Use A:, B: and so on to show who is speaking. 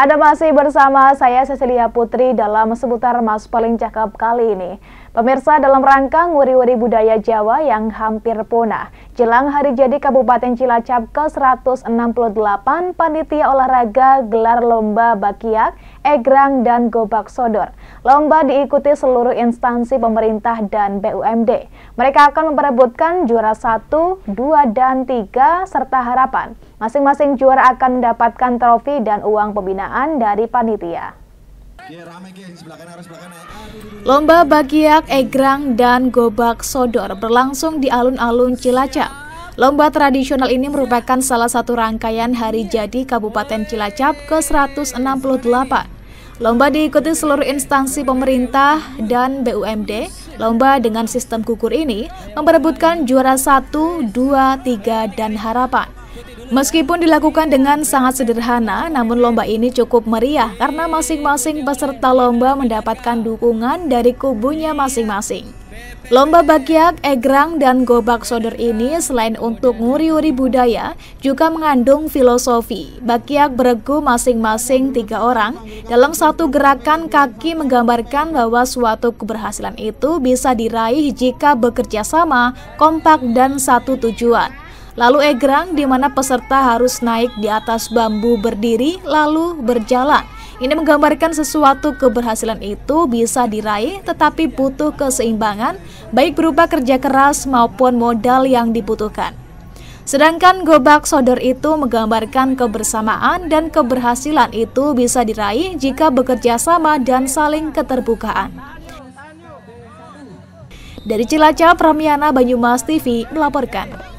A: Anda masih bersama saya Cecilia Putri dalam seputar Mas Paling Cakap kali ini. Pemirsa dalam rangka nguri-nguri budaya Jawa yang hampir punah, Jelang hari jadi Kabupaten Cilacap ke-168, panitia olahraga gelar lomba bakiak, egrang, dan gobak sodor. Lomba diikuti seluruh instansi pemerintah dan BUMD. Mereka akan memperebutkan juara 1, 2, dan 3 serta harapan. Masing-masing juara akan mendapatkan trofi dan uang pembinaan dari panitia.
B: Ya, Lomba
A: bagiak, egrang, dan gobak sodor berlangsung di alun-alun Cilacap. Lomba tradisional ini merupakan salah satu rangkaian hari jadi Kabupaten Cilacap ke-168. Lomba diikuti seluruh instansi pemerintah dan BUMD. Lomba dengan sistem kukur ini memperebutkan juara 1, 2, 3, dan harapan. Meskipun dilakukan dengan sangat sederhana, namun lomba ini cukup meriah karena masing-masing peserta lomba mendapatkan dukungan dari kubunya masing-masing. Lomba bakyak, egrang, dan gobak sodor ini selain untuk nguri-uri budaya, juga mengandung filosofi. Bakyak beregu masing-masing tiga orang. Dalam satu gerakan kaki menggambarkan bahwa suatu keberhasilan itu bisa diraih jika bekerja sama, kompak, dan satu tujuan. Lalu egrang di mana peserta harus naik di atas bambu berdiri lalu berjalan. Ini menggambarkan sesuatu keberhasilan itu bisa diraih tetapi butuh keseimbangan baik berupa kerja keras maupun modal yang dibutuhkan. Sedangkan gobak sodor itu menggambarkan kebersamaan dan keberhasilan itu bisa diraih jika bekerja sama dan saling keterbukaan. Dari Cilacap, Ramiana Banyumas TV melaporkan.